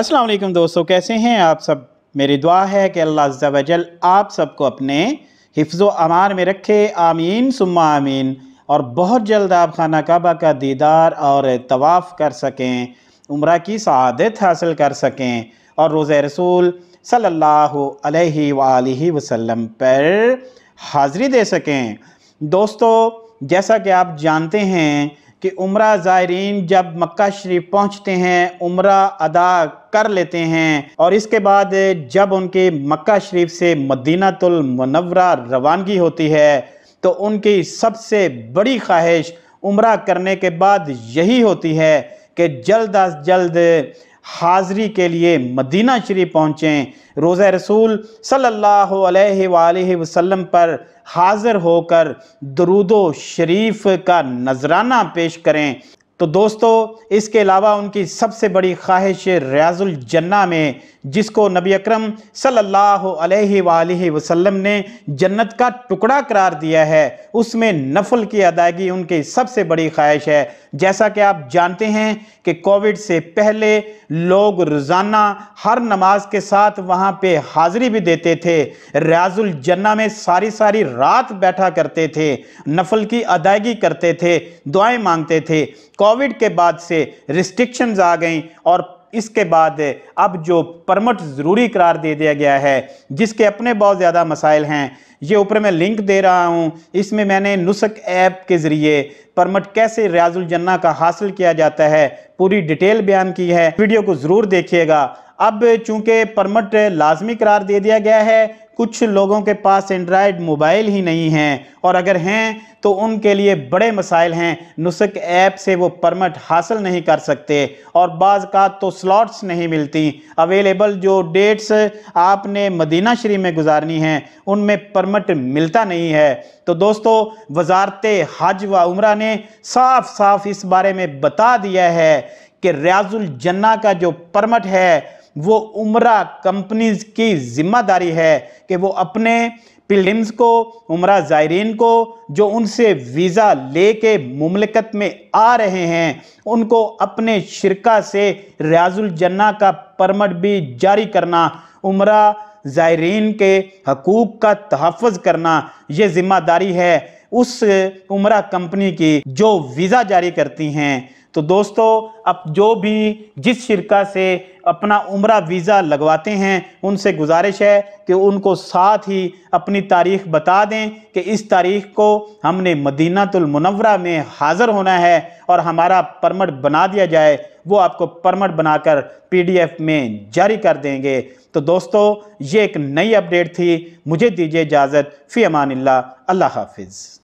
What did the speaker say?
अस्सलाम वालेकुम दोस्तों कैसे हैं आप सब मेरी दुआ है कि अल्लाह वजल आप सबको अपने हिफ्ज़ अमान में रखे आमीन सुम्मा आमीन और बहुत जल्द आप खाना काबा का दीदार और तवाफ़ कर सकें उम्र की शहादत हासिल कर सकें और रोज़ रसूल सल्लल्लाहु अलैहि वसल्लम पर हाज़री दे सकें दोस्तों जैसा कि आप जानते हैं कि उम्र ज़ायरीन जब मक्का शरीफ पहुँचते हैं उम्र अदा कर लेते हैं और इसके बाद जब उनके मक्का शरीफ से मदीनातुलमनवरा रवानगी होती है तो उनकी सबसे बड़ी ख्वाहिश उम्र करने के बाद यही होती है कि जल्द अज जल्द हाज़री के लिए मदीना शरीफ पहुँचें रोज़ा रसूल सल्लल्लाहु अलैहि पर हाजिर होकर दरुदो शरीफ का नजराना पेश करें तो दोस्तों इसके अलावा उनकी सबसे बड़ी ख्वाहिश रियाजुल जन्ना में जिसको नबी अकरम सल्लल्लाहु अलैहि वसल्लम ने जन्नत का टुकड़ा करार दिया है उसमें नफल की अदायगी उनकी सबसे बड़ी ख्वाहिश है जैसा कि आप जानते हैं कि कोविड से पहले लोग रोज़ाना हर नमाज के साथ वहाँ पे हाज़िरी भी देते थे रियाजुल जन्ना में सारी सारी रात बैठा करते थे नफल की अदायगी करते थे दुआएँ मांगते थे कोविड के बाद से रिस्ट्रिक्शंस आ गई और इसके बाद अब जो परमट ज़रूरी करार दे दिया गया है जिसके अपने बहुत ज़्यादा मसाइल हैं ये ऊपर मैं लिंक दे रहा हूँ इसमें मैंने नुसक ऐप के ज़रिए परमट कैसे रियाजुलजन्ना का हासिल किया जाता है पूरी डिटेल बयान की है वीडियो को ज़रूर देखिएगा अब चूंकि परमट लाजमी करार दे दिया गया है कुछ लोगों के पास एंड्राइड मोबाइल ही नहीं हैं और अगर हैं तो उनके लिए बड़े मसाइल हैं नुस्ख ऐप से वो परमट हासिल नहीं कर सकते और बाज़ का तो स्लॉट्स नहीं मिलती अवेलेबल जो डेट्स आपने मदीना श्री में गुजारनी हैं उनमें परमट मिलता नहीं है तो दोस्तों वजारत हज व उम्र ने साफ साफ इस बारे में बता दिया है कि रियाजुल जन्ना का जो परमट है वो उम्रा कंपनीज की जिम्मेदारी है कि वो अपने पिल्डिम्स को उम्र ज़ायरीन को जो उनसे वीज़ा ले के में आ रहे हैं उनको अपने शिरका से रियाजुलजन्ना का परमट भी जारी करना उम्र ज़ायरीन के हकूक़ का तहफ़ करना ये ज़िम्मेदारी है उस उम्र कंपनी की जो वीज़ा जारी करती हैं तो दोस्तों अब जो भी जिस शिरका से अपना उम्र वीज़ा लगवाते हैं उनसे गुजारिश है कि उनको साथ ही अपनी तारीख बता दें कि इस तारीख को हमने मदीनातुलमनवरा में हाज़र होना है और हमारा परमट बना दिया जाए वो आपको परमट बनाकर पीडीएफ में जारी कर देंगे तो दोस्तों ये एक नई अपडेट थी मुझे दीजिए इजाज़त फ़ी अमान अल्लाह हाफिज़